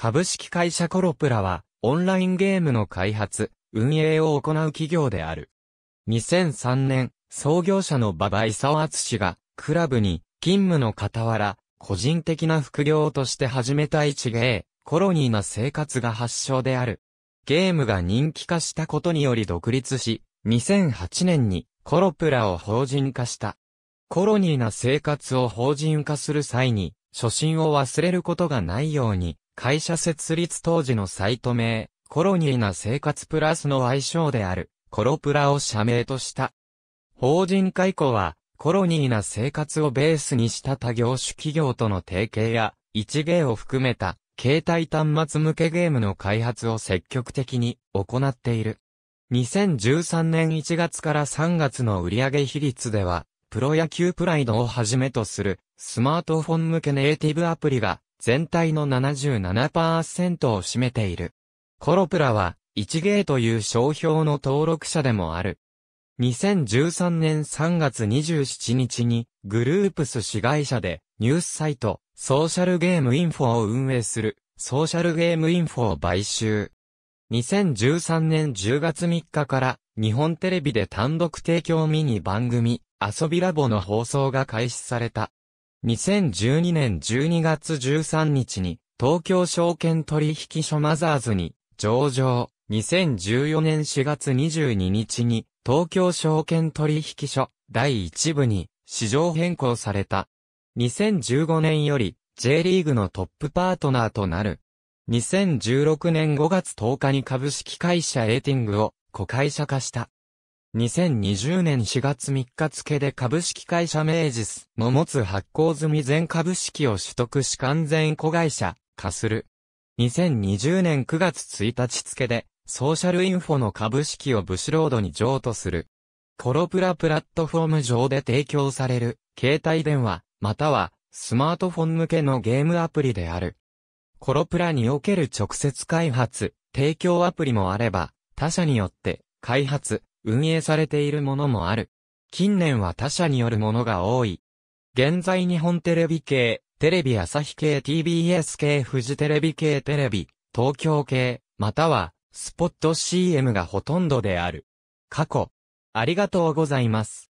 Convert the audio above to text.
株式会社コロプラは、オンラインゲームの開発、運営を行う企業である。2003年、創業者の馬場勲厚氏が、クラブに、勤務の傍ら、個人的な副業として始めた一芸、コロニーな生活が発祥である。ゲームが人気化したことにより独立し、2008年にコロプラを法人化した。コロニーな生活を法人化する際に、初心を忘れることがないように、会社設立当時のサイト名、コロニーな生活プラスの愛称である、コロプラを社名とした。法人解雇は、コロニーな生活をベースにした他業種企業との提携や、一芸を含めた、携帯端末向けゲームの開発を積極的に行っている。2013年1月から3月の売上比率では、プロ野球プライドをはじめとするスマートフォン向けネイティブアプリが全体の77%を占めている。コロプラは、一芸という商標の登録者でもある。2013年3月27日に、グループス市会社で、ニュースサイト、ソーシャルゲームインフォを運営する、ソーシャルゲームインフォを買収。2013年10月3日から、日本テレビで単独提供ミニ番組、遊びラボの放送が開始された。2012年12月13日に東京証券取引所マザーズに上場。2014年4月22日に東京証券取引所第1部に市場変更された。2015年より J リーグのトップパートナーとなる。2016年5月10日に株式会社エーティングを子会社化した。2020年4月3日付で株式会社明治スの持つ発行済み全株式を取得し完全子会社化する。2020年9月1日付でソーシャルインフォの株式をブシロードに譲渡する。コロプラプラットフォーム上で提供される携帯電話またはスマートフォン向けのゲームアプリである。コロプラにおける直接開発、提供アプリもあれば他社によって開発、運営されているものもある。近年は他社によるものが多い。現在日本テレビ系、テレビ朝日系 TBS 系フジテレビ系テレビ、東京系、または、スポット CM がほとんどである。過去。ありがとうございます。